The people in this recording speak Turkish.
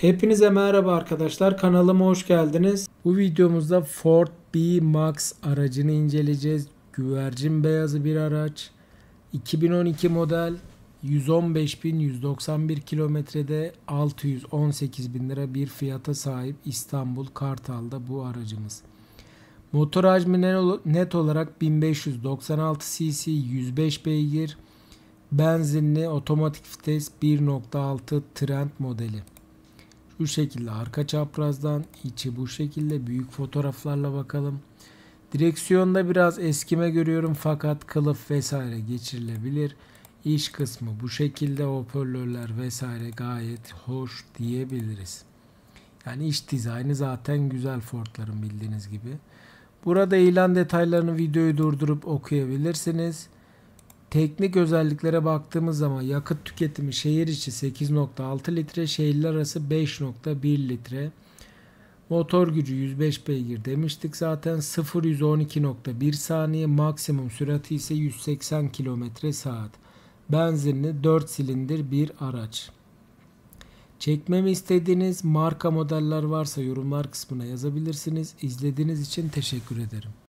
Hepinize merhaba arkadaşlar. Kanalıma hoş geldiniz. Bu videomuzda Ford B Max aracını inceleyeceğiz. Güvercin beyazı bir araç. 2012 model 115.191 kilometrede 618 bin lira bir fiyata sahip İstanbul Kartal'da bu aracımız. Motor hacmi net olarak 1596 cc 105 beygir benzinli otomatik vites 1.6 trend modeli. Bu şekilde arka çaprazdan içi bu şekilde büyük fotoğraflarla bakalım. Direksiyonda biraz eskime görüyorum fakat kılıf vesaire geçirilebilir. İş kısmı bu şekilde hoparlörler vesaire gayet hoş diyebiliriz. Yani iç dizaynı zaten güzel Ford'ların bildiğiniz gibi. Burada ilan detaylarını videoyu durdurup okuyabilirsiniz. Teknik özelliklere baktığımız zaman yakıt tüketimi şehir içi 8.6 litre, şehirler arası 5.1 litre. Motor gücü 105 beygir demiştik zaten 0-112.1 saniye maksimum sürati ise 180 km saat. Benzinli 4 silindir bir araç. Çekmemi istediğiniz marka modeller varsa yorumlar kısmına yazabilirsiniz. İzlediğiniz için teşekkür ederim.